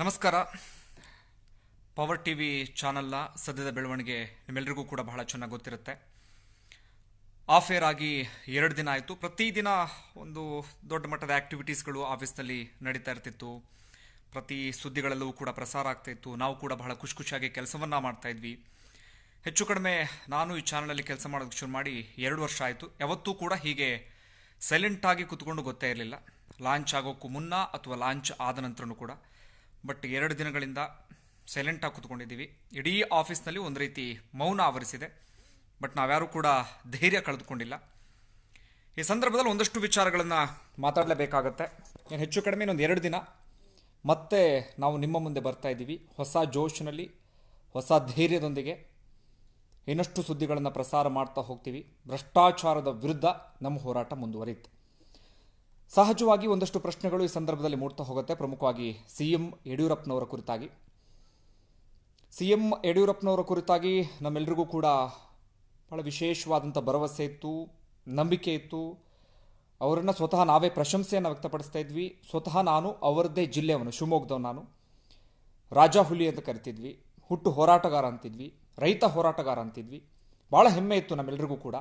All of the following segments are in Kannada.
ನಮಸ್ಕಾರ ಪವರ್ ಟಿ ವಿ ಚಾನಲ್ನ ಸದ್ಯದ ಬೆಳವಣಿಗೆ ನಿಮ್ಮೆಲ್ಲರಿಗೂ ಕೂಡ ಬಹಳ ಚೆನ್ನಾಗಿ ಗೊತ್ತಿರುತ್ತೆ ಆಫ್ ಏರ್ ಆಗಿ ಎರಡು ದಿನ ಆಯಿತು ಪ್ರತಿದಿನ ಒಂದು ದೊಡ್ಡ ಮಟ್ಟದ ಆ್ಯಕ್ಟಿವಿಟೀಸ್ಗಳು ಆಫೀಸ್ನಲ್ಲಿ ನಡೀತಾ ಇರ್ತಿತ್ತು ಪ್ರತಿ ಸುದ್ದಿಗಳಲ್ಲೂ ಕೂಡ ಪ್ರಸಾರ ಆಗ್ತಾಯಿತ್ತು ನಾವು ಕೂಡ ಬಹಳ ಖುಷಿ ಖುಷಿಯಾಗಿ ಕೆಲಸವನ್ನು ಇದ್ವಿ ಹೆಚ್ಚು ಕಡಿಮೆ ನಾನು ಈ ಚಾನಲಲ್ಲಿ ಕೆಲಸ ಮಾಡೋದಕ್ಕೆ ಶುರು ಮಾಡಿ ಎರಡು ವರ್ಷ ಆಯಿತು ಯಾವತ್ತೂ ಕೂಡ ಹೀಗೆ ಸೈಲೆಂಟಾಗಿ ಕೂತ್ಕೊಂಡು ಗೊತ್ತೇ ಇರಲಿಲ್ಲ ಲಾಂಚ್ ಆಗೋಕ್ಕೂ ಮುನ್ನ ಅಥವಾ ಲಾಂಚ್ ಆದ ನಂತರನೂ ಕೂಡ ಬಟ್ ಎರಡು ದಿನಗಳಿಂದ ಸೈಲೆಂಟಾಗಿ ಕೂತ್ಕೊಂಡಿದ್ದೀವಿ ಇಡೀ ಆಫೀಸ್ನಲ್ಲಿ ಒಂದು ರೀತಿ ಮೌನ ಆವರಿಸಿದೆ ಬಟ್ ನಾವ್ಯಾರೂ ಕೂಡ ಧೈರ್ಯ ಕಳೆದುಕೊಂಡಿಲ್ಲ ಈ ಸಂದರ್ಭದಲ್ಲಿ ಒಂದಷ್ಟು ವಿಚಾರಗಳನ್ನು ಮಾತಾಡಲೇಬೇಕಾಗತ್ತೆ ಏನು ಹೆಚ್ಚು ಕಡಿಮೆ ಇನ್ನೊಂದು ಎರಡು ದಿನ ಮತ್ತೆ ನಾವು ನಿಮ್ಮ ಮುಂದೆ ಬರ್ತಾ ಇದ್ದೀವಿ ಹೊಸ ಜೋಶಿನಲ್ಲಿ ಹೊಸ ಧೈರ್ಯದೊಂದಿಗೆ ಇನ್ನಷ್ಟು ಸುದ್ದಿಗಳನ್ನು ಪ್ರಸಾರ ಮಾಡ್ತಾ ಹೋಗ್ತೀವಿ ಭ್ರಷ್ಟಾಚಾರದ ವಿರುದ್ಧ ನಮ್ಮ ಹೋರಾಟ ಮುಂದುವರಿಯುತ್ತೆ ಸಹಜವಾಗಿ ಒಂದಷ್ಟು ಪ್ರಶ್ನೆಗಳು ಈ ಸಂದರ್ಭದಲ್ಲಿ ಮೂಡ್ತಾ ಹೋಗುತ್ತೆ ಪ್ರಮುಖವಾಗಿ ಸಿ ಎಂ ಯಡಿಯೂರಪ್ಪನವರ ಕುರಿತಾಗಿ ಸಿ ಎಂ ಯಡಿಯೂರಪ್ಪನವರ ಕುರಿತಾಗಿ ನಮ್ಮೆಲ್ಲರಿಗೂ ಕೂಡ ಭಾಳ ವಿಶೇಷವಾದಂಥ ಭರವಸೆ ಇತ್ತು ನಂಬಿಕೆ ಇತ್ತು ಅವರನ್ನು ಸ್ವತಃ ನಾವೇ ಪ್ರಶಂಸೆಯನ್ನು ವ್ಯಕ್ತಪಡಿಸ್ತಾ ಇದ್ವಿ ಸ್ವತಃ ನಾನು ಅವರದ್ದೇ ಜಿಲ್ಲೆಯವನು ಶಿವಮೊಗ್ಗದವನು ನಾನು ರಾಜಾ ಹುಲಿ ಅಂತ ಕರಿತಿದ್ವಿ ಹುಟ್ಟು ಹೋರಾಟಗಾರ ಅಂತಿದ್ವಿ ರೈತ ಹೋರಾಟಗಾರ ಅಂತಿದ್ವಿ ಭಾಳ ಹೆಮ್ಮೆ ಇತ್ತು ನಮ್ಮೆಲ್ಲರಿಗೂ ಕೂಡ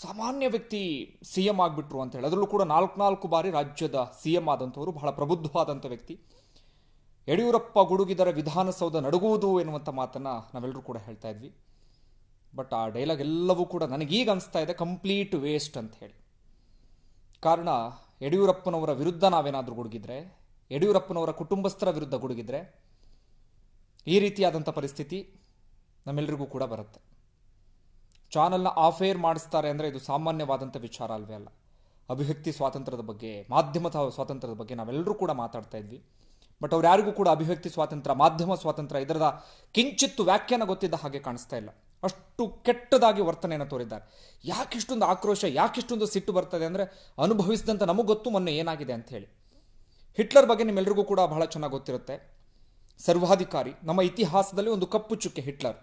ಸಾಮಾನ್ಯ ವ್ಯಕ್ತಿ ಸಿ ಎಂ ಆಗಿಬಿಟ್ರು ಅಂತ ಹೇಳಿ ಅದರಲ್ಲೂ ಕೂಡ ನಾಲ್ಕು ನಾಲ್ಕು ಬಾರಿ ರಾಜ್ಯದ ಸಿ ಎಂ ಆದಂಥವರು ಬಹಳ ಪ್ರಬುದ್ಧವಾದಂಥ ವ್ಯಕ್ತಿ ಯಡಿಯೂರಪ್ಪ ಗುಡುಗಿದರ ವಿಧಾನಸೌಧ ನಡುಗುವುದು ಎನ್ನುವಂಥ ಮಾತನ್ನು ನಾವೆಲ್ಲರೂ ಕೂಡ ಹೇಳ್ತಾ ಇದ್ವಿ ಬಟ್ ಆ ಡೈಲಾಗ್ ಎಲ್ಲವೂ ಕೂಡ ನನಗೀಗ ಅನಿಸ್ತಾ ಇದೆ ಕಂಪ್ಲೀಟ್ ವೇಸ್ಟ್ ಅಂತ ಹೇಳಿ ಕಾರಣ ಯಡಿಯೂರಪ್ಪನವರ ವಿರುದ್ಧ ನಾವೇನಾದರೂ ಗುಡುಗಿದ್ರೆ ಯಡಿಯೂರಪ್ಪನವರ ಕುಟುಂಬಸ್ಥರ ವಿರುದ್ಧ ಗುಡುಗಿದ್ರೆ ಈ ರೀತಿಯಾದಂಥ ಪರಿಸ್ಥಿತಿ ನಮ್ಮೆಲ್ಲರಿಗೂ ಕೂಡ ಬರುತ್ತೆ ಚಾನಲ್ನ ಆಫೇರ್ ಮಾಡಿಸ್ತಾರೆ ಅಂದರೆ ಇದು ಸಾಮಾನ್ಯವಾದಂಥ ವಿಚಾರ ಅಲ್ವೇ ಅಲ್ಲ ಅಭಿವ್ಯಕ್ತಿ ಸ್ವಾತಂತ್ರ್ಯದ ಬಗ್ಗೆ ಮಾಧ್ಯಮದ ಸ್ವಾತಂತ್ರ್ಯದ ಬಗ್ಗೆ ನಾವೆಲ್ಲರೂ ಕೂಡ ಮಾತಾಡ್ತಾ ಇದ್ವಿ ಬಟ್ ಅವ್ರು ಯಾರಿಗೂ ಕೂಡ ಅಭಿವ್ಯಕ್ತಿ ಸ್ವಾತಂತ್ರ್ಯ ಮಾಧ್ಯಮ ಸ್ವಾತಂತ್ರ್ಯ ಇದರದ ಕಿಂಚಿತ್ತು ವ್ಯಾಖ್ಯಾನ ಗೊತ್ತಿದ್ದ ಹಾಗೆ ಕಾಣಿಸ್ತಾ ಇಲ್ಲ ಅಷ್ಟು ಕೆಟ್ಟದಾಗಿ ವರ್ತನೆಯನ್ನು ತೋರಿದ್ದಾರೆ ಯಾಕಿಷ್ಟೊಂದು ಆಕ್ರೋಶ ಯಾಕಿಷ್ಟೊಂದು ಸಿಟ್ಟು ಬರ್ತದೆ ಅಂದರೆ ಅನುಭವಿಸಿದಂಥ ನಮಗೆ ಗೊತ್ತು ಮೊನ್ನೆ ಏನಾಗಿದೆ ಅಂತ ಹೇಳಿ ಹಿಟ್ಲರ್ ಬಗ್ಗೆ ನಿಮ್ಮೆಲ್ಲರಿಗೂ ಕೂಡ ಬಹಳ ಚೆನ್ನಾಗಿ ಗೊತ್ತಿರುತ್ತೆ ಸರ್ವಾಧಿಕಾರಿ ನಮ್ಮ ಇತಿಹಾಸದಲ್ಲಿ ಒಂದು ಕಪ್ಪು ಚುಕ್ಕೆ ಹಿಟ್ಲರ್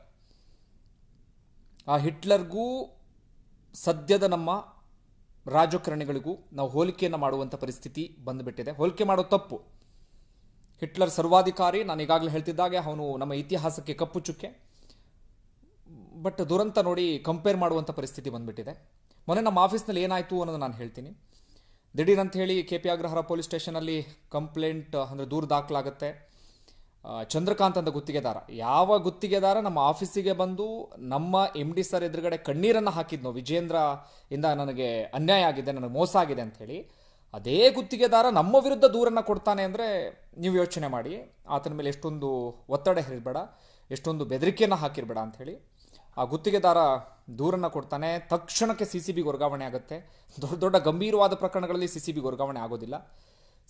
ಆ ಹಿಟ್ಲರ್ಗೂ ಸದ್ಯದ ನಮ್ಮ ರಾಜಕಾರಣಿಗಳಿಗೂ ನಾವು ಹೋಲಿಕೆಯನ್ನು ಮಾಡುವಂಥ ಪರಿಸ್ಥಿತಿ ಬಂದುಬಿಟ್ಟಿದೆ ಹೋಲಿಕೆ ಮಾಡೋ ತಪ್ಪು ಹಿಟ್ಲರ್ ಸರ್ವಾಧಿಕಾರಿ ನಾನು ಈಗಾಗಲೇ ಹೇಳ್ತಿದ್ದಾಗೆ ಅವನು ನಮ್ಮ ಇತಿಹಾಸಕ್ಕೆ ಕಪ್ಪು ಚುಕ್ಕೆ ಬಟ್ ದುರಂತ ನೋಡಿ ಕಂಪೇರ್ ಮಾಡುವಂಥ ಪರಿಸ್ಥಿತಿ ಬಂದುಬಿಟ್ಟಿದೆ ಮೊನ್ನೆ ನಮ್ಮ ಆಫೀಸ್ನಲ್ಲಿ ಏನಾಯಿತು ಅನ್ನೋದು ನಾನು ಹೇಳ್ತೀನಿ ದಿಢೀರ್ ಅಂತ ಹೇಳಿ ಕೆ ಪಿ ಅಗ್ರಹಾರ ಪೊಲೀಸ್ ಸ್ಟೇಷನಲ್ಲಿ ಕಂಪ್ಲೇಂಟ್ ಅಂದರೆ ದೂರು ದಾಖಲಾಗುತ್ತೆ ಚಂದ್ರಕಾಂತ್ ಅಂತ ಗುತ್ತಿಗೆದಾರ ಯಾವ ಗುತ್ತಿಗೆದಾರ ನಮ್ಮ ಆಫೀಸಿಗೆ ಬಂದು ನಮ್ಮ ಎಮ್ ಡಿ ಸರ್ ಎದುರುಗಡೆ ಕಣ್ಣೀರನ್ನು ಹಾಕಿದ್ನೋ ವಿಜೇಂದ್ರ ಇಂದ ನನಗೆ ಅನ್ಯಾಯ ಆಗಿದೆ ನನಗೆ ಮೋಸ ಆಗಿದೆ ಹೇಳಿ ಅದೇ ಗುತ್ತಿಗೆದಾರ ನಮ್ಮ ವಿರುದ್ಧ ದೂರನ್ನು ಕೊಡ್ತಾನೆ ಅಂದರೆ ನೀವು ಯೋಚನೆ ಮಾಡಿ ಆತನ ಮೇಲೆ ಎಷ್ಟೊಂದು ಒತ್ತಡ ಹೇರಿಬೇಡ ಎಷ್ಟೊಂದು ಬೆದರಿಕೆಯನ್ನು ಹಾಕಿರಬೇಡ ಹೇಳಿ ಆ ಗುತ್ತಿಗೆದಾರ ದೂರನ್ನು ಕೊಡ್ತಾನೆ ತಕ್ಷಣಕ್ಕೆ ಸಿ ಸಿ ಬಿಗೆ ವರ್ಗಾವಣೆ ಆಗುತ್ತೆ ದೊಡ್ಡ ದೊಡ್ಡ ಗಂಭೀರವಾದ ಪ್ರಕರಣಗಳಲ್ಲಿ ಸಿ ಸಿ ಬಿಗೆ ವರ್ಗಾವಣೆ ಆಗೋದಿಲ್ಲ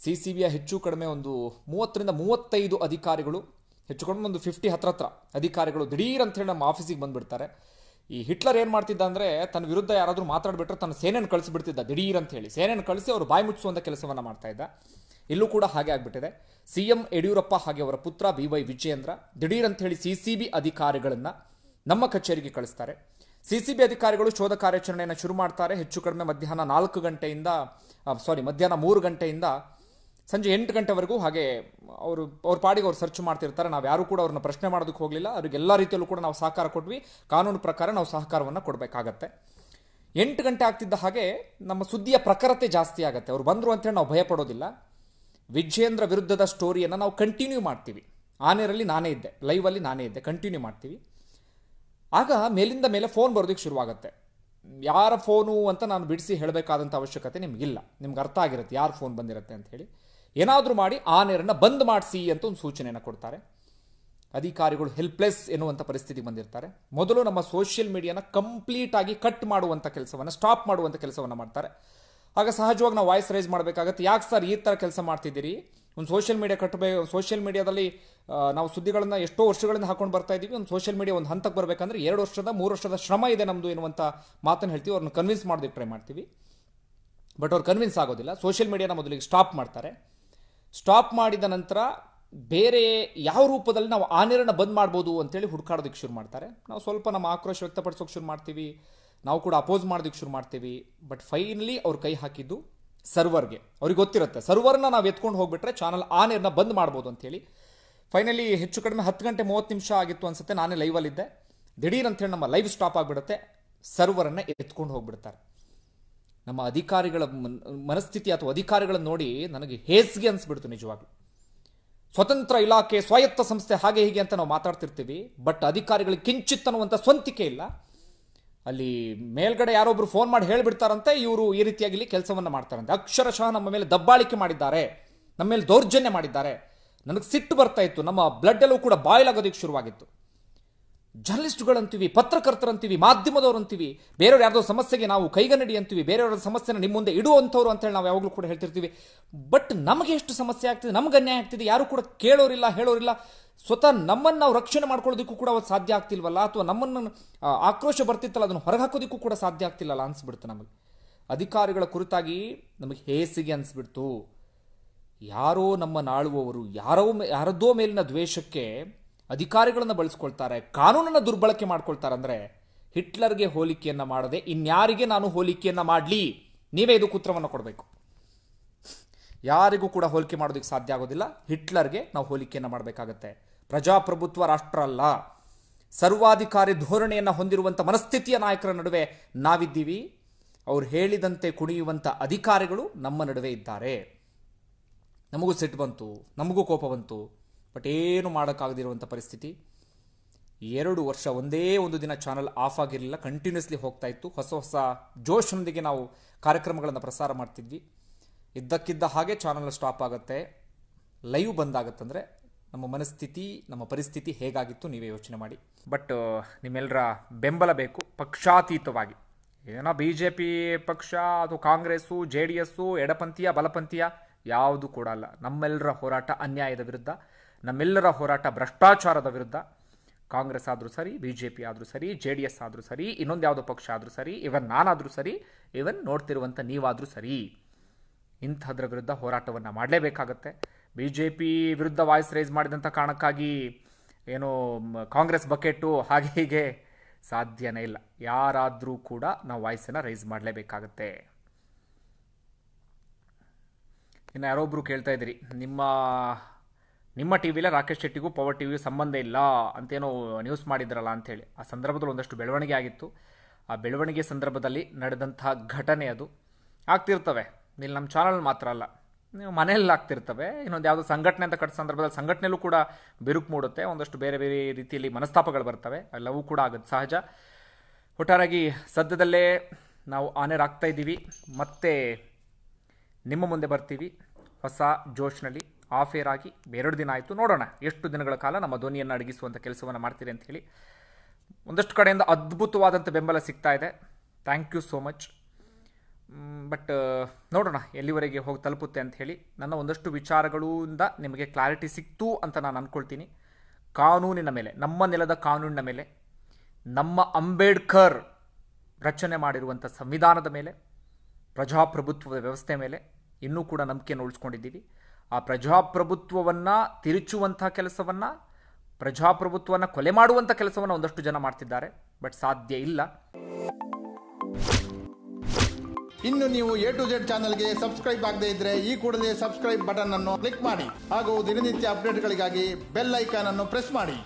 ಸಿ ಸಿ ಬಿಯ ಹೆಚ್ಚು ಕಡಿಮೆ ಒಂದು ಮೂವತ್ತರಿಂದ ಮೂವತ್ತೈದು ಅಧಿಕಾರಿಗಳು ಹೆಚ್ಚು ಕಡಿಮೆ ಒಂದು ಫಿಫ್ಟಿ ಹತ್ರ ಹತ್ರ ಅಧಿಕಾರಿಗಳು ದಿಢೀರ್ ಅಂತ ಹೇಳಿ ನಮ್ಮ ಆಫೀಸಿಗೆ ಬಂದುಬಿಡ್ತಾರೆ ಈ ಹಿಟ್ಲರ್ ಏನು ಮಾಡ್ತಿದ್ದ ಅಂದರೆ ತನ್ನ ವಿರುದ್ಧ ಯಾರಾದರೂ ಮಾತಾಡಿಬಿಟ್ರೆ ತನ್ನ ಸೇನೆಯನ್ನು ಕಳಿಸಿಬಿಡ್ತಿದ್ದ ದಿಢೀರ್ ಅಂತ ಹೇಳಿ ಸೇನೆಯನ್ನು ಕಳಿಸಿ ಅವರು ಬಾಯಿ ಮುಚ್ಚುವಂಥ ಕೆಲಸವನ್ನು ಮಾಡ್ತಾ ಇದ್ದ ಇಲ್ಲೂ ಕೂಡ ಹಾಗೆ ಆಗಿಬಿಟ್ಟಿದೆ ಸಿ ಎಂ ಯಡಿಯೂರಪ್ಪ ಹಾಗೆ ಅವರ ಪುತ್ರ ಬಿ ವೈ ವಿಜಯೇಂದ್ರ ದಿಢೀರ್ ಅಂತ ಹೇಳಿ ಸಿ ಸಿ ಬಿ ಅಧಿಕಾರಿಗಳನ್ನು ನಮ್ಮ ಕಚೇರಿಗೆ ಕಳಿಸ್ತಾರೆ ಸಿ ಸಿ ಬಿ ಅಧಿಕಾರಿಗಳು ಶೋಧ ಕಾರ್ಯಾಚರಣೆಯನ್ನು ಶುರು ಮಾಡ್ತಾರೆ ಹೆಚ್ಚು ಕಡಿಮೆ ಮಧ್ಯಾಹ್ನ ನಾಲ್ಕು ಗಂಟೆಯಿಂದ ಸಾರಿ ಮಧ್ಯಾಹ್ನ ಮೂರು ಗಂಟೆಯಿಂದ ಸಂಜೆ ಎಂಟು ಗಂಟೆವರೆಗೂ ಹಾಗೆ ಅವರು ಅವ್ರ ಪಾಡಿಗೆ ಅವ್ರು ಸರ್ಚ್ ಮಾಡ್ತಿರ್ತಾರೆ ನಾವು ಯಾರು ಕೂಡ ಅವ್ರನ್ನ ಪ್ರಶ್ನೆ ಮಾಡೋದಕ್ಕೆ ಹೋಗಲಿಲ್ಲ ಎಲ್ಲ ರೀತಿಯಲ್ಲೂ ಕೂಡ ನಾವು ಸಹಕಾರ ಕೊಟ್ವಿ ಕಾನೂನು ಪ್ರಕಾರ ನಾವು ಸಹಕಾರವನ್ನು ಕೊಡಬೇಕಾಗತ್ತೆ ಎಂಟು ಗಂಟೆ ಆಗ್ತಿದ್ದ ಹಾಗೆ ನಮ್ಮ ಸುದ್ದಿಯ ಪ್ರಖರತೆ ಜಾಸ್ತಿ ಆಗುತ್ತೆ ಅವ್ರು ಬಂದರು ಅಂತೇಳಿ ನಾವು ಭಯಪಡೋದಿಲ್ಲ ವಿಜಯೇಂದ್ರ ವಿರುದ್ಧದ ಸ್ಟೋರಿಯನ್ನು ನಾವು ಕಂಟಿನ್ಯೂ ಮಾಡ್ತೀವಿ ಆನೇರಲ್ಲಿ ನಾನೇ ಇದ್ದೆ ಲೈವಲ್ಲಿ ನಾನೇ ಇದ್ದೆ ಕಂಟಿನ್ಯೂ ಮಾಡ್ತೀವಿ ಆಗ ಮೇಲಿಂದ ಮೇಲೆ ಫೋನ್ ಬರೋದಕ್ಕೆ ಶುರುವಾಗುತ್ತೆ ಯಾರ ಫೋನು ಅಂತ ನಾನು ಬಿಡಿಸಿ ಹೇಳಬೇಕಾದಂಥ ಅವಶ್ಯಕತೆ ನಿಮಗಿಲ್ಲ ನಿಮ್ಗೆ ಅರ್ಥ ಆಗಿರುತ್ತೆ ಯಾರು ಫೋನ್ ಬಂದಿರುತ್ತೆ ಅಂತ ಹೇಳಿ ಏನಾದರೂ ಮಾಡಿ ಆ ನೀರನ್ನು ಬಂದ್ ಮಾಡಿಸಿ ಅಂತ ಒಂದು ಸೂಚನೆಯನ್ನು ಕೊಡ್ತಾರೆ ಅಧಿಕಾರಿಗಳು ಹೆಲ್ಪ್ಲೆಸ್ ಎನ್ನುವಂಥ ಪರಿಸ್ಥಿತಿ ಬಂದಿರ್ತಾರೆ ಮೊದಲು ನಮ್ಮ ಸೋಷಿಯಲ್ ಮೀಡಿಯಾನ ಕಂಪ್ಲೀಟಾಗಿ ಕಟ್ ಮಾಡುವಂಥ ಕೆಲಸವನ್ನು ಸ್ಟಾಪ್ ಮಾಡುವಂಥ ಕೆಲಸವನ್ನು ಮಾಡ್ತಾರೆ ಆಗ ಸಹಜವಾಗಿ ನಾವು ವಾಯ್ಸ್ ರೈಸ್ ಮಾಡಬೇಕಾಗತ್ತೆ ಯಾಕೆ ಸರ್ ಈ ಥರ ಕೆಲಸ ಮಾಡ್ತಿದ್ದೀರಿ ಒಂದು ಸೋಷಿಯಲ್ ಮೀಡಿಯಾ ಕಟ್ಟಬೇಕು ಸೋಷಿಯಲ್ ಮೀಡಿಯಾದಲ್ಲಿ ನಾವು ಸುದ್ದಿಗಳನ್ನು ಎಷ್ಟೋ ವರ್ಷಗಳಿಂದ ಹಾಕೊಂಡು ಬರ್ತಾ ಇದ್ದೀವಿ ಒಂದು ಸೋಷಿಯಲ್ ಮೀಡಿಯಾ ಒಂದು ಹಂತಕ್ಕೆ ಬರಬೇಕಂದ್ರೆ ಎರಡು ವರ್ಷದ ಮೂರು ವರ್ಷದ ಶ್ರಮ ಇದೆ ನಮ್ಮದು ಎನ್ನುವಂಥ ಮಾತನ್ನು ಹೇಳ್ತೀವಿ ಅವ್ರನ್ನ ಕನ್ವಿನ್ಸ್ ಮಾಡೋದಕ್ಕೆ ಟ್ರೈ ಮಾಡ್ತೀವಿ ಬಟ್ ಅವ್ರು ಕನ್ವಿನ್ಸ್ ಆಗೋದಿಲ್ಲ ಸೋಷಿಯಲ್ ಮೀಡಿಯಾನ ಮೊದಲಿಗೆ ಸ್ಟಾಪ್ ಮಾಡ್ತಾರೆ ಸ್ಟಾಪ್ ಮಾಡಿದ ನಂತರ ಬೇರೆ ಯಾವ ರೂಪದಲ್ಲಿ ನಾವು ಆ ನೀರನ್ನು ಬಂದ್ ಮಾಡ್ಬೋದು ಅಂತೇಳಿ ಹುಡ್ಕಾಡೋದಕ್ಕೆ ಶುರು ಮಾಡ್ತಾರೆ ನಾವು ಸ್ವಲ್ಪ ನಮ್ಮ ಆಕ್ರೋಶ ವ್ಯಕ್ತಪಡಿಸೋಕೆ ಶುರು ಮಾಡ್ತೀವಿ ನಾವು ಕೂಡ ಅಪೋಸ್ ಮಾಡೋದಕ್ಕೆ ಶುರು ಮಾಡ್ತೀವಿ ಬಟ್ ಫೈನಲಿ ಅವ್ರು ಕೈ ಹಾಕಿದ್ದು ಸರ್ವರ್ಗೆ ಅವ್ರಿಗೆ ಗೊತ್ತಿರುತ್ತೆ ಸರ್ವರ್ನ ನಾವು ಎತ್ಕೊಂಡು ಹೋಗ್ಬಿಟ್ರೆ ಚಾನಲ್ ಆ ನೀರನ್ನ ಬಂದ್ ಮಾಡ್ಬೋದು ಅಂತೇಳಿ ಫೈನಲಿ ಹೆಚ್ಚು ಕಡಿಮೆ ಹತ್ತು ಗಂಟೆ ಮೂವತ್ತು ನಿಮಿಷ ಆಗಿತ್ತು ಅನ್ಸುತ್ತೆ ನಾನೇ ಲೈವಲ್ಲಿದ್ದೆ ದಿಢೀರ್ ಅಂತೇಳಿ ನಮ್ಮ ಲೈವ್ ಸ್ಟಾಪ್ ಆಗಿಬಿಡುತ್ತೆ ಸರ್ವರನ್ನು ಎತ್ಕೊಂಡು ಹೋಗ್ಬಿಡ್ತಾರೆ ನಮ್ಮ ಅಧಿಕಾರಿಗಳ ಮನಸ್ಥಿತಿ ಅಥವಾ ಅಧಿಕಾರಿಗಳನ್ನು ನೋಡಿ ನನಗೆ ಹೇಸ್ಗೆ ಅನಿಸ್ಬಿಡ್ತು ನಿಜವಾಗ್ಲೂ ಸ್ವತಂತ್ರ ಇಲಾಖೆ ಸ್ವಾಯತ್ತ ಸಂಸ್ಥೆ ಹಾಗೆ ಹೀಗೆ ಅಂತ ನಾವು ಮಾತಾಡ್ತಿರ್ತೀವಿ ಬಟ್ ಅಧಿಕಾರಿಗಳಿಗೆ ಕಿಂಚಿತ್ ಅನ್ನುವಂಥ ಸ್ವಂತಿಕೆ ಇಲ್ಲ ಅಲ್ಲಿ ಮೇಲ್ಗಡೆ ಯಾರೊಬ್ರು ಫೋನ್ ಮಾಡಿ ಹೇಳಿಬಿಡ್ತಾರಂತೆ ಇವರು ಈ ರೀತಿಯಾಗಿ ಇಲ್ಲಿ ಕೆಲಸವನ್ನು ಮಾಡ್ತಾರಂತೆ ಅಕ್ಷರಶಃ ನಮ್ಮ ಮೇಲೆ ದಬ್ಬಾಳಿಕೆ ಮಾಡಿದ್ದಾರೆ ನಮ್ಮ ಮೇಲೆ ದೌರ್ಜನ್ಯ ಮಾಡಿದ್ದಾರೆ ನನಗೆ ಸಿಟ್ಟು ಬರ್ತಾ ಇತ್ತು ನಮ್ಮ ಬ್ಲಡ್ ಎಲ್ಲೂ ಕೂಡ ಬಾಯ್ಲ್ ಆಗೋದಕ್ಕೆ ಶುರುವಾಗಿತ್ತು ಜರ್ನಲಿಸ್ಟ್ಗಳಂತೀವಿ ಪತ್ರಕರ್ತರಂತೀವಿ ಅಂತೀವಿ ಬೇರೆಯವ್ರ ಯಾರ್ದೋ ಸಮಸ್ಯೆಗೆ ನಾವು ಕೈಗನ್ನಡಿ ಅಂತೀವಿ ಬೇರೆಯವರ ಸಮಸ್ಯೆನ ನಿಮ್ಮ ಮುಂದೆ ಇಡುವಂಥವ್ರು ಅಂತೇಳಿ ನಾವು ಯಾವಾಗಲೂ ಕೂಡ ಹೇಳ್ತಿರ್ತೀವಿ ಬಟ್ ನಮಗೆ ಎಷ್ಟು ಸಮಸ್ಯೆ ಆಗ್ತಿದೆ ನಮ್ಗೆ ಅನ್ಯಾಯ ಆಗ್ತಿದೆ ಯಾರು ಕೂಡ ಕೇಳೋರಿಲ್ಲ ಹೇಳೋರಿಲ್ಲ ಸ್ವತಃ ನಮ್ಮನ್ನು ನಾವು ರಕ್ಷಣೆ ಮಾಡ್ಕೊಳ್ಳೋದಕ್ಕೂ ಕೂಡ ಅವತ್ತು ಸಾಧ್ಯ ಆಗ್ತಿಲ್ವಲ್ಲ ಅಥವಾ ನಮ್ಮನ್ನು ಆಕ್ರೋಶ ಬರ್ತಿತ್ತಲ್ಲ ಅದನ್ನು ಹೊರಗೆ ಹಾಕೋದಕ್ಕೂ ಕೂಡ ಸಾಧ್ಯ ಆಗ್ತಿಲ್ಲಲ್ಲ ಅನಿಸ್ಬಿಡ್ತು ನಮಗೆ ಅಧಿಕಾರಿಗಳ ಕುರಿತಾಗಿ ನಮಗೆ ಹೇಸಿಗೆ ಅನಿಸ್ಬಿಡ್ತು ಯಾರೋ ನಮ್ಮ ನಾಳುವವರು ಯಾರೋ ಯಾರದ್ದೋ ಮೇಲಿನ ದ್ವೇಷಕ್ಕೆ ಅಧಿಕಾರಿಗಳನ್ನು ಬಳಸ್ಕೊಳ್ತಾರೆ ಕಾನೂನನ್ನು ದುರ್ಬಳಕೆ ಮಾಡ್ಕೊಳ್ತಾರೆ ಅಂದರೆ ಹಿಟ್ಲರ್ಗೆ ಹೋಲಿಕೆಯನ್ನು ಮಾಡದೆ ಇನ್ಯಾರಿಗೆ ನಾನು ಹೋಲಿಕೆಯನ್ನು ಮಾಡಲಿ ನೀವೇ ಇದು ಕುತ್ರವನ್ನು ಕೊಡಬೇಕು ಯಾರಿಗೂ ಕೂಡ ಹೋಲಿಕೆ ಮಾಡೋದಕ್ಕೆ ಸಾಧ್ಯ ಆಗೋದಿಲ್ಲ ಹಿಟ್ಲರ್ಗೆ ನಾವು ಹೋಲಿಕೆಯನ್ನು ಮಾಡಬೇಕಾಗತ್ತೆ ಪ್ರಜಾಪ್ರಭುತ್ವ ರಾಷ್ಟ್ರ ಅಲ್ಲ ಸರ್ವಾಧಿಕಾರಿ ಧೋರಣೆಯನ್ನು ಹೊಂದಿರುವಂಥ ಮನಸ್ಥಿತಿಯ ನಾಯಕರ ನಡುವೆ ನಾವಿದ್ದೀವಿ ಅವ್ರು ಹೇಳಿದಂತೆ ಕುಣಿಯುವಂಥ ಅಧಿಕಾರಿಗಳು ನಮ್ಮ ನಡುವೆ ಇದ್ದಾರೆ ನಮಗೂ ಸಿಟ್ಟು ಬಂತು ನಮಗೂ ಕೋಪ ಬಂತು ಬಟ್ ಏನು ಮಾಡೋಕ್ಕಾಗದಿರುವಂಥ ಪರಿಸ್ಥಿತಿ ಎರಡು ವರ್ಷ ಒಂದೇ ಒಂದು ದಿನ ಚಾನಲ್ ಆಫ್ ಆಗಿರಲಿಲ್ಲ ಕಂಟಿನ್ಯೂಸ್ಲಿ ಹೋಗ್ತಾ ಇತ್ತು ಹೊಸ ಹೊಸ ಜೋಶ್ನೊಂದಿಗೆ ನಾವು ಕಾರ್ಯಕ್ರಮಗಳನ್ನು ಪ್ರಸಾರ ಮಾಡ್ತಿದ್ವಿ ಇದ್ದಕ್ಕಿದ್ದ ಹಾಗೆ ಚಾನಲ್ ಸ್ಟಾಪ್ ಆಗುತ್ತೆ ಲೈವ್ ಬಂದಾಗತ್ತಂದರೆ ನಮ್ಮ ಮನಸ್ಥಿತಿ ನಮ್ಮ ಪರಿಸ್ಥಿತಿ ಹೇಗಾಗಿತ್ತು ನೀವೇ ಯೋಚನೆ ಮಾಡಿ ಬಟ್ ನಿಮ್ಮೆಲ್ಲರ ಬೆಂಬಲ ಬೇಕು ಪಕ್ಷಾತೀತವಾಗಿ ಏನೋ ಬಿ ಜೆ ಪಿ ಪಕ್ಷ ಅದು ಕಾಂಗ್ರೆಸ್ಸು ಜೆ ಡಿ ಎಸ್ಸು ಎಡಪಂಥೀಯ ಬಲಪಂಥೀಯ ಯಾವುದು ಕೂಡ ಅಲ್ಲ ನಮ್ಮೆಲ್ಲರ ಹೋರಾಟ ಅನ್ಯಾಯದ ವಿರುದ್ಧ ನಮ್ಮೆಲ್ಲರ ಹೋರಾಟ ಭ್ರಷ್ಟಾಚಾರದ ವಿರುದ್ಧ ಕಾಂಗ್ರೆಸ್ ಆದರೂ ಸರಿ ಬಿ ಜೆ ಪಿ ಆದರೂ ಸರಿ ಜೆ ಡಿ ಎಸ್ ಆದರೂ ಸರಿ ಇನ್ನೊಂದು ಯಾವುದೋ ಪಕ್ಷ ಆದರೂ ಸರಿ ಇವನ್ ನಾನಾದರೂ ಸರಿ ಇವನ್ ನೋಡ್ತಿರುವಂಥ ನೀವಾದರೂ ಸರಿ ಇಂಥದ್ರ ವಿರುದ್ಧ ಹೋರಾಟವನ್ನು ಮಾಡಲೇಬೇಕಾಗತ್ತೆ ಬಿ ಜೆ ಪಿ ವಿರುದ್ಧ ವಾಯ್ಸ್ ರೈಸ್ ಮಾಡಿದಂಥ ಕಾರಣಕ್ಕಾಗಿ ಏನು ಕಾಂಗ್ರೆಸ್ ಬಕೆಟು ಹಾಗೆ ಹೀಗೆ ಸಾಧ್ಯನೇ ಇಲ್ಲ ಯಾರಾದರೂ ಕೂಡ ನಾವು ವಾಯ್ಸನ್ನು ರೈಸ್ ಮಾಡಲೇಬೇಕಾಗತ್ತೆ ಇನ್ನು ಯಾರೊಬ್ಬರು ಕೇಳ್ತಾ ಇದ್ದೀರಿ ನಿಮ್ಮ ನಿಮ್ಮ ಟಿ ವಿಲೇ ರಾಕೇಶ್ ಶೆಟ್ಟಿಗೂ ಪವರ್ ಟಿ ಸಂಬಂಧ ಇಲ್ಲ ಅಂತೇನೋ ನ್ಯೂಸ್ ಮಾಡಿದ್ರಲ್ಲ ಅಂಥೇಳಿ ಆ ಸಂದರ್ಭದಲ್ಲಿ ಒಂದಷ್ಟು ಬೆಳವಣಿಗೆ ಆಗಿತ್ತು ಆ ಬೆಳವಣಿಗೆ ಸಂದರ್ಭದಲ್ಲಿ ನಡೆದಂತಹ ಘಟನೆ ಅದು ಆಗ್ತಿರ್ತವೆ ಇಲ್ಲಿ ನಮ್ಮ ಚಾನಲ್ ಮಾತ್ರ ಅಲ್ಲ ನೀವು ಮನೆಯಲ್ಲಿ ಆಗ್ತಿರ್ತವೆ ಇನ್ನೊಂದು ಯಾವುದೋ ಸಂಘಟನೆ ಅಂತ ಕಟ್ಟ ಸಂದರ್ಭದಲ್ಲಿ ಸಂಘಟನೆಲ್ಲೂ ಕೂಡ ಬಿರುಕು ಮೂಡುತ್ತೆ ಒಂದಷ್ಟು ಬೇರೆ ಬೇರೆ ರೀತಿಯಲ್ಲಿ ಮನಸ್ತಾಪಗಳು ಬರ್ತವೆ ಎಲ್ಲವೂ ಕೂಡ ಆಗುತ್ತೆ ಸಹಜ ಒಟ್ಟಾರಾಗಿ ಸದ್ಯದಲ್ಲೇ ನಾವು ಆನೇರ್ ಆಗ್ತಾ ಇದ್ದೀವಿ ಮತ್ತೆ ನಿಮ್ಮ ಮುಂದೆ ಬರ್ತೀವಿ ಹೊಸ ಜೋಶ್ನಲ್ಲಿ ಆಫ್ ಏರ್ ಆಗಿ ಎರಡು ದಿನ ಆಯಿತು ನೋಡೋಣ ಎಷ್ಟು ದಿನಗಳ ಕಾಲ ನಮ್ಮ ಧ್ವನಿಯನ್ನು ಅಡಗಿಸುವಂಥ ಕೆಲಸವನ್ನು ಮಾಡ್ತೀರಿ ಅಂತ ಹೇಳಿ ಒಂದಷ್ಟು ಕಡೆಯಿಂದ ಅದ್ಭುತವಾದಂಥ ಬೆಂಬಲ ಸಿಗ್ತಾ ಇದೆ thank you so much but ನೋಡೋಣ ಎಲ್ಲಿವರೆಗೆ ಹೋಗಿ ತಲುಪುತ್ತೆ ಅಂತ ಹೇಳಿ ನನ್ನ ಒಂದಷ್ಟು ವಿಚಾರಗಳಿಂದ ನಿಮಗೆ ಕ್ಲಾರಿಟಿ ಸಿಕ್ತು ಅಂತ ನಾನು ಅಂದ್ಕೊಳ್ತೀನಿ ಕಾನೂನಿನ ಮೇಲೆ ನಮ್ಮ ನೆಲದ ಕಾನೂನಿನ ಮೇಲೆ ನಮ್ಮ ಅಂಬೇಡ್ಕರ್ ರಚನೆ ಮಾಡಿರುವಂಥ ಸಂವಿಧಾನದ ಮೇಲೆ ಪ್ರಜಾಪ್ರಭುತ್ವದ ವ್ಯವಸ್ಥೆ ಮೇಲೆ ಇನ್ನೂ ಕೂಡ ನಂಬಿಕೆಯನ್ನು ಉಳಿಸ್ಕೊಂಡಿದ್ದೀವಿ ಆ ಪ್ರಜಾಪ್ರಭುತ್ವವನ್ನು ತಿರುಚುವಂಥ ಕೆಲಸವನ್ನು ಪ್ರಜಾಪ್ರಭುತ್ವವನ್ನು ಕೊಲೆ ಮಾಡುವಂಥ ಕೆಲಸವನ್ನು ಒಂದಷ್ಟು ಜನ ಮಾಡ್ತಿದ್ದಾರೆ ಬಟ್ ಸಾಧ್ಯ ಇಲ್ಲ ಇನ್ನು ನೀವು ಎ ಟು ಜೆಡ್ ಚಾನಲ್ಗೆ ಸಬ್ಸ್ಕ್ರೈಬ್ ಆಗದೇ ಇದ್ರೆ ಈ ಕೂಡಲೇ ಸಬ್ಸ್ಕ್ರೈಬ್ ಬಟನ್ ಅನ್ನು ಕ್ಲಿಕ್ ಮಾಡಿ ಹಾಗೂ ದಿನನಿತ್ಯ ಅಪ್ಡೇಟ್ಗಳಿಗಾಗಿ ಬೆಲ್ ಐಕಾನ್ ಅನ್ನು ಪ್ರೆಸ್ ಮಾಡಿ